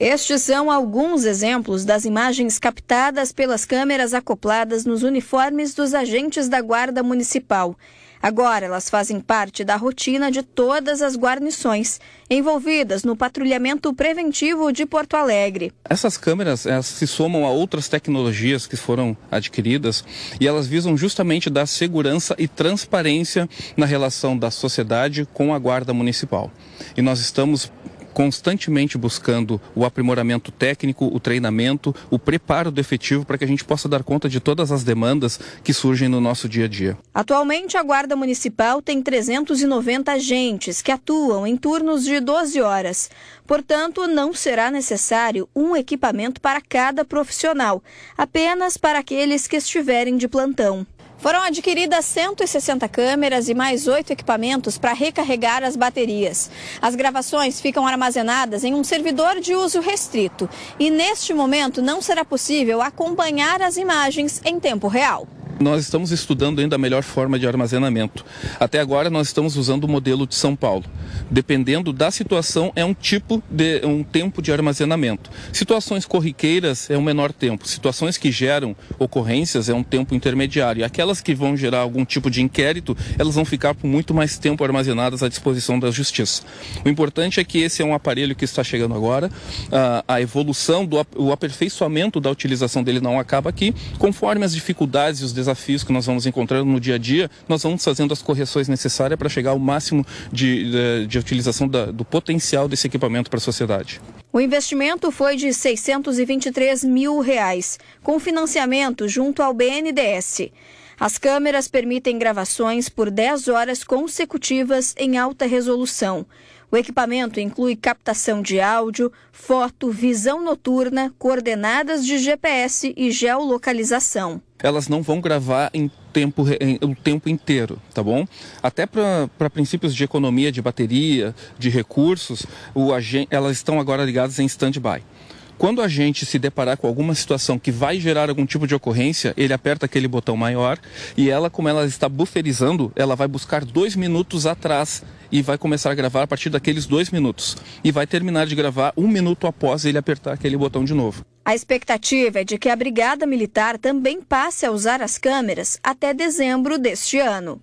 Estes são alguns exemplos das imagens captadas pelas câmeras acopladas nos uniformes dos agentes da Guarda Municipal. Agora elas fazem parte da rotina de todas as guarnições envolvidas no patrulhamento preventivo de Porto Alegre. Essas câmeras se somam a outras tecnologias que foram adquiridas e elas visam justamente dar segurança e transparência na relação da sociedade com a Guarda Municipal. E nós estamos constantemente buscando o aprimoramento técnico, o treinamento, o preparo do efetivo para que a gente possa dar conta de todas as demandas que surgem no nosso dia a dia. Atualmente, a Guarda Municipal tem 390 agentes que atuam em turnos de 12 horas. Portanto, não será necessário um equipamento para cada profissional, apenas para aqueles que estiverem de plantão. Foram adquiridas 160 câmeras e mais oito equipamentos para recarregar as baterias. As gravações ficam armazenadas em um servidor de uso restrito e, neste momento, não será possível acompanhar as imagens em tempo real. Nós estamos estudando ainda a melhor forma de armazenamento. Até agora nós estamos usando o modelo de São Paulo. Dependendo da situação, é um tipo de um tempo de armazenamento. Situações corriqueiras é um menor tempo. Situações que geram ocorrências é um tempo intermediário. Aquelas que vão gerar algum tipo de inquérito, elas vão ficar por muito mais tempo armazenadas à disposição da justiça. O importante é que esse é um aparelho que está chegando agora. A, a evolução, do, o aperfeiçoamento da utilização dele não acaba aqui, conforme as dificuldades e os desafios desafios que nós vamos encontrando no dia a dia, nós vamos fazendo as correções necessárias para chegar ao máximo de, de, de utilização da, do potencial desse equipamento para a sociedade. O investimento foi de 623 mil reais, com financiamento junto ao BNDES. As câmeras permitem gravações por 10 horas consecutivas em alta resolução. O equipamento inclui captação de áudio, foto, visão noturna, coordenadas de GPS e geolocalização. Elas não vão gravar em tempo, em, o tempo inteiro, tá bom? Até para princípios de economia de bateria, de recursos, o, elas estão agora ligadas em stand-by quando a gente se deparar com alguma situação que vai gerar algum tipo de ocorrência, ele aperta aquele botão maior e ela, como ela está bufferizando, ela vai buscar dois minutos atrás e vai começar a gravar a partir daqueles dois minutos. E vai terminar de gravar um minuto após ele apertar aquele botão de novo. A expectativa é de que a Brigada Militar também passe a usar as câmeras até dezembro deste ano.